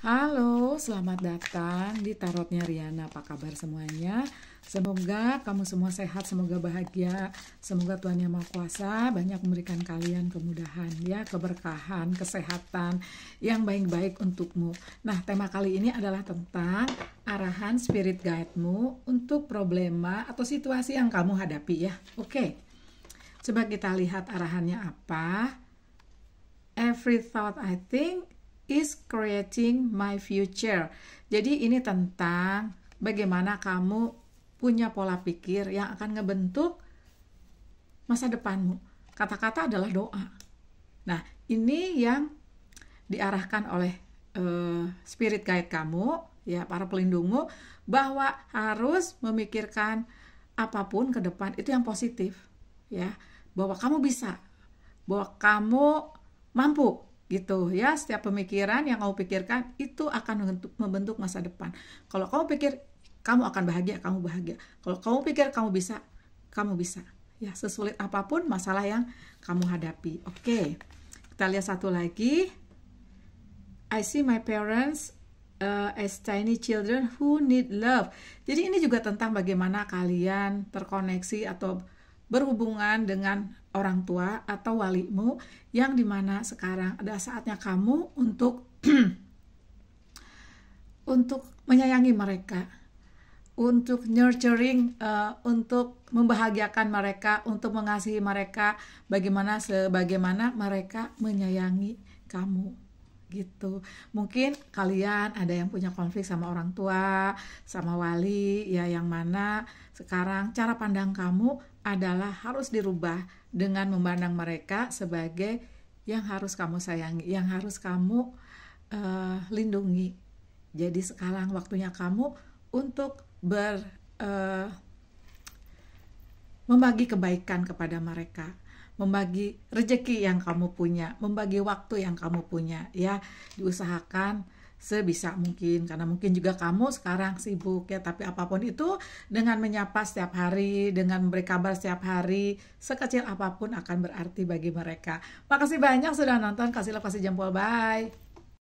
Halo, selamat datang di Tarotnya Riana. Apa kabar semuanya? Semoga kamu semua sehat, semoga bahagia, semoga Tuhan Yang Maha Kuasa banyak memberikan kalian kemudahan, ya, keberkahan, kesehatan yang baik-baik untukmu. Nah, tema kali ini adalah tentang arahan spirit guide-mu untuk problema atau situasi yang kamu hadapi, ya. Oke, coba kita lihat arahannya apa. Every thought I think is creating my future. Jadi ini tentang bagaimana kamu punya pola pikir yang akan ngebentuk masa depanmu. Kata-kata adalah doa. Nah, ini yang diarahkan oleh uh, spirit guide kamu, ya para pelindungmu bahwa harus memikirkan apapun ke depan itu yang positif, ya. Bahwa kamu bisa, bahwa kamu mampu gitu ya setiap pemikiran yang kamu pikirkan itu akan membentuk, masa depan kalau kamu pikir kamu akan bahagia kamu bahagia kalau kamu pikir kamu bisa kamu bisa ya sesulit apapun masalah yang kamu hadapi oke okay. kita lihat satu lagi I see my parents uh, as tiny children who need love jadi ini juga tentang bagaimana kalian terkoneksi atau berhubungan dengan orang tua atau walimu yang dimana sekarang ada saatnya kamu untuk untuk menyayangi mereka untuk nurturing uh, untuk membahagiakan mereka untuk mengasihi mereka bagaimana sebagaimana mereka menyayangi kamu gitu. Mungkin kalian ada yang punya konflik sama orang tua, sama wali, ya yang mana sekarang cara pandang kamu adalah harus dirubah dengan memandang mereka sebagai yang harus kamu sayangi, yang harus kamu uh, lindungi. Jadi sekarang waktunya kamu untuk ber uh, membagi kebaikan kepada mereka membagi rejeki yang kamu punya, membagi waktu yang kamu punya ya. Diusahakan sebisa mungkin karena mungkin juga kamu sekarang sibuk ya tapi apapun itu dengan menyapa setiap hari dengan memberi kabar setiap hari sekecil apapun akan berarti bagi mereka makasih banyak sudah nonton kasih lepas kasih jempol bye